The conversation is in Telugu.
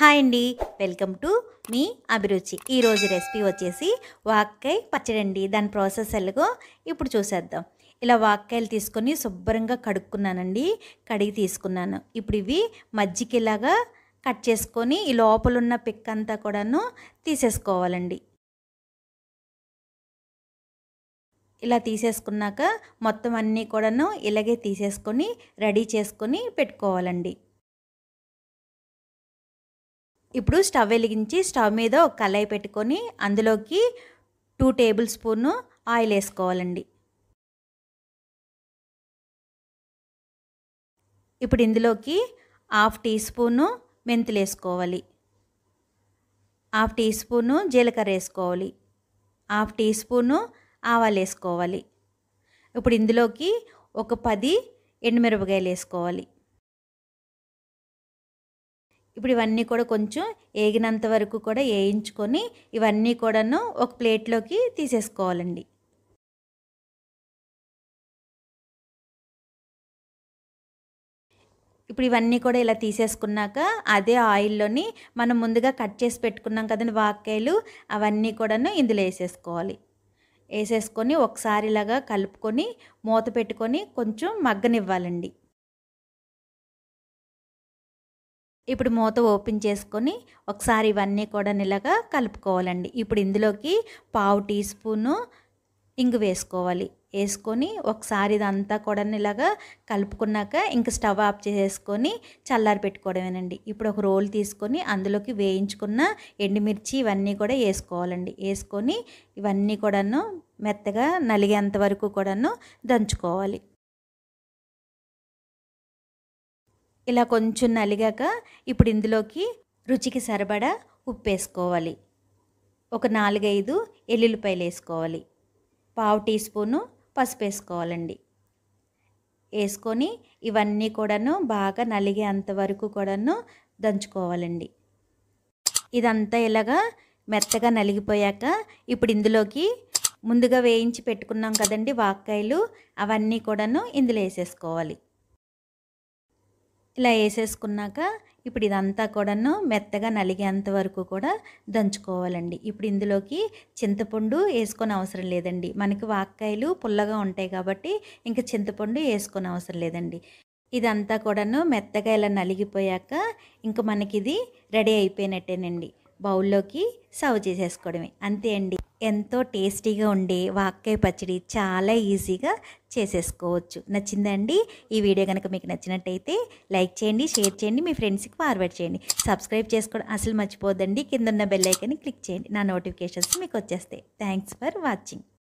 హాయ్ అండి వెల్కమ్ టు మీ అభిరుచి ఈరోజు రెసిపీ వచ్చేసి వాక్కాయ పచ్చడి అండి దాని ప్రాసెస్ ఎలాగో ఇప్పుడు చూసేద్దాం ఇలా వాక్కాయలు తీసుకొని శుభ్రంగా కడుక్కున్నానండి కడిగి తీసుకున్నాను ఇప్పుడు ఇవి ఇలాగా కట్ చేసుకొని ఈ లోపల ఉన్న పిక్ అంతా కూడాను తీసేసుకోవాలండి ఇలా తీసేసుకున్నాక మొత్తం అన్నీ కూడాను ఇలాగే తీసేసుకొని రెడీ చేసుకొని పెట్టుకోవాలండి ఇప్పుడు స్టవ్ వెలిగించి స్టవ్ మీద ఒక కళాయి పెట్టుకొని అందులోకి టూ టేబుల్ స్పూన్ ఆయిల్ వేసుకోవాలండి ఇప్పుడు ఇందులోకి హాఫ్ టీ స్పూను మెంతులు వేసుకోవాలి హాఫ్ టీ స్పూను జీలకర్ర వేసుకోవాలి హాఫ్ టీ స్పూను ఆవాలు వేసుకోవాలి ఇప్పుడు ఇందులోకి ఒక పది ఎండుమిరపకాయలు వేసుకోవాలి ఇప్పుడు ఇవన్నీ కూడా కొంచెం ఏగినంత వరకు కూడా వేయించుకొని ఇవన్నీ కూడాను ఒక ప్లేట్లోకి తీసేసుకోవాలండి ఇప్పుడు ఇవన్నీ కూడా ఇలా తీసేసుకున్నాక అదే ఆయిల్లోని మనం ముందుగా కట్ చేసి పెట్టుకున్నాం కదండి వాక్కాయలు అవన్నీ కూడాను ఇందులో వేసేసుకోవాలి వేసేసుకొని ఒకసారి ఇలాగా కలుపుకొని మూత పెట్టుకొని కొంచెం మగ్గనివ్వాలండి ఇప్పుడు మూత ఓపెన్ చేసుకొని ఒకసారి ఇవన్నీ కూడా ఇలాగా కలుపుకోవాలండి ఇప్పుడు ఇందులోకి పావు టీ స్పూను ఇంగు వేసుకోవాలి వేసుకొని ఒకసారి ఇదంతా కూడా ఇలాగా కలుపుకున్నాక ఇంక స్టవ్ ఆఫ్ చేసేసుకొని చల్లారి పెట్టుకోవడమేనండి ఇప్పుడు ఒక రోల్ తీసుకొని అందులోకి వేయించుకున్న ఎండుమిర్చి ఇవన్నీ కూడా వేసుకోవాలండి వేసుకొని ఇవన్నీ కూడాను మెత్తగా నలిగేంత వరకు కూడాను దంచుకోవాలి ఇలా కొంచెం నలిగాక ఇప్పుడు ఇందులోకి రుచికి సరిపడా ఉప్పు వేసుకోవాలి ఒక నాలుగైదు ఎల్లుల్లిపాయలు వేసుకోవాలి పావు టీ స్పూను పసుపు వేసుకోవాలండి వేసుకొని ఇవన్నీ కూడాను బాగా నలిగేంత వరకు కూడాను దంచుకోవాలండి ఇదంతా ఇలాగా మెత్తగా నలిగిపోయాక ఇప్పుడు ఇందులోకి ముందుగా వేయించి పెట్టుకున్నాం కదండి వాక్కాయలు అవన్నీ కూడాను ఇందులో వేసేసుకోవాలి ఇలా వేసేసుకున్నాక ఇప్పుడు ఇదంతా కూడాను మెత్తగా నలిగేంత వరకు కూడా దంచుకోవాలండి ఇప్పుడు ఇందులోకి చింతపండు వేసుకొని అవసరం లేదండి మనకి వాక్కాయలు పుల్లగా ఉంటాయి కాబట్టి ఇంకా చింతపండు వేసుకొని అవసరం లేదండి ఇదంతా కూడాను మెత్తగా ఇలా నలిగిపోయాక ఇంకా మనకిది రెడీ అయిపోయినట్టేనండి బౌల్లోకి సర్వ్ చేసేసుకోవడమే అంతే అండి ఎంతో టేస్టీగా ఉండే వాక్కాయ పచ్చడి చాలా ఈజీగా చేసేసుకోవచ్చు నచ్చిందండి ఈ వీడియో కనుక మీకు నచ్చినట్టయితే లైక్ చేయండి షేర్ చేయండి మీ ఫ్రెండ్స్కి ఫార్వర్డ్ చేయండి సబ్స్క్రైబ్ చేసుకోవడం అసలు మర్చిపోద్దండి కింద ఉన్న బెల్లైకన్ క్లిక్ చేయండి నా నోటిఫికేషన్స్ మీకు వచ్చేస్తాయి థ్యాంక్స్ ఫర్ వాచింగ్